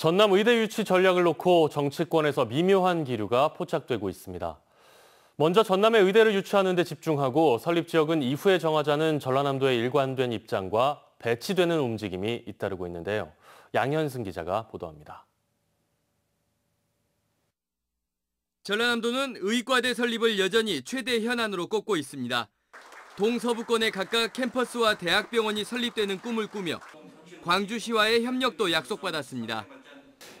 전남 의대 유치 전략을 놓고 정치권에서 미묘한 기류가 포착되고 있습니다. 먼저 전남에 의대를 유치하는 데 집중하고 설립 지역은 이후에 정하자는 전라남도의 일관된 입장과 배치되는 움직임이 잇따르고 있는데요. 양현승 기자가 보도합니다. 전라남도는 의과대 설립을 여전히 최대 현안으로 꼽고 있습니다. 동서부권에 각각 캠퍼스와 대학병원이 설립되는 꿈을 꾸며 광주시와의 협력도 약속받았습니다.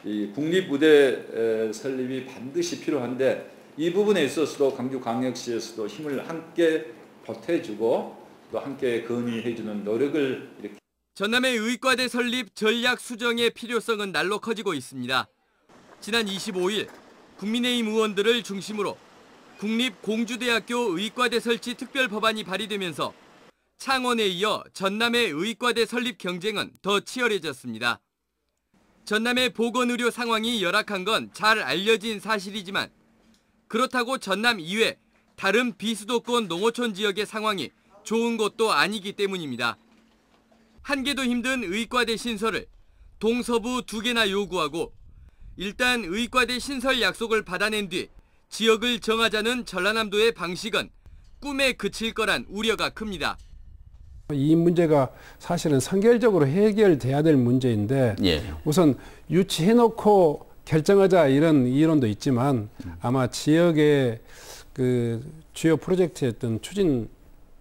이 국립부대 설립이 반드시 필요한데 이 부분에 있어서도 광주광역시에서도 힘을 함께 보태주고 또 함께 건의해주는 노력을 이렇게. 전남의 의과대 설립 전략 수정의 필요성은 날로 커지고 있습니다. 지난 25일 국민의힘 의원들을 중심으로 국립공주대학교 의과대 설치 특별 법안이 발의되면서 창원에 이어 전남의 의과대 설립 경쟁은 더 치열해졌습니다. 전남의 보건의료 상황이 열악한 건 잘 알려진 사실이지만 그렇다고 전남 이외 다른 비수도권 농어촌 지역의 상황이 좋은 것도 아니기 때문입니다. 한 개도 힘든 의과대 신설을 동서부 두 개나 요구하고 일단 의과대 신설 약속을 받아낸 뒤 지역을 정하자는 전라남도의 방식은 꿈에 그칠 거란 우려가 큽니다. 이 문제가 사실은 선결적으로 해결돼야 될 문제인데 예. 우선 유치해놓고 결정하자 이런 이론도 있지만 아마 지역의 그 주요 프로젝트의 어떤 추진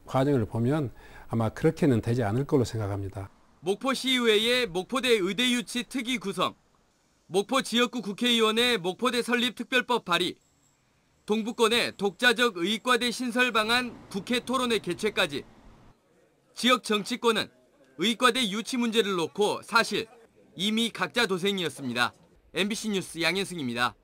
과정을 보면 아마 그렇게는 되지 않을 걸로 생각합니다. 목포시의회의 목포대 의대 유치 특위 구성, 목포 지역구 국회의원의 목포대 설립 특별법 발의, 동부권의 독자적 의과대 신설 방안 국회 토론회 개최까지 지역 정치권은 의과대 유치 문제를 놓고 사실 이미 각자 도생이었습니다. MBC 뉴스 양현승입니다.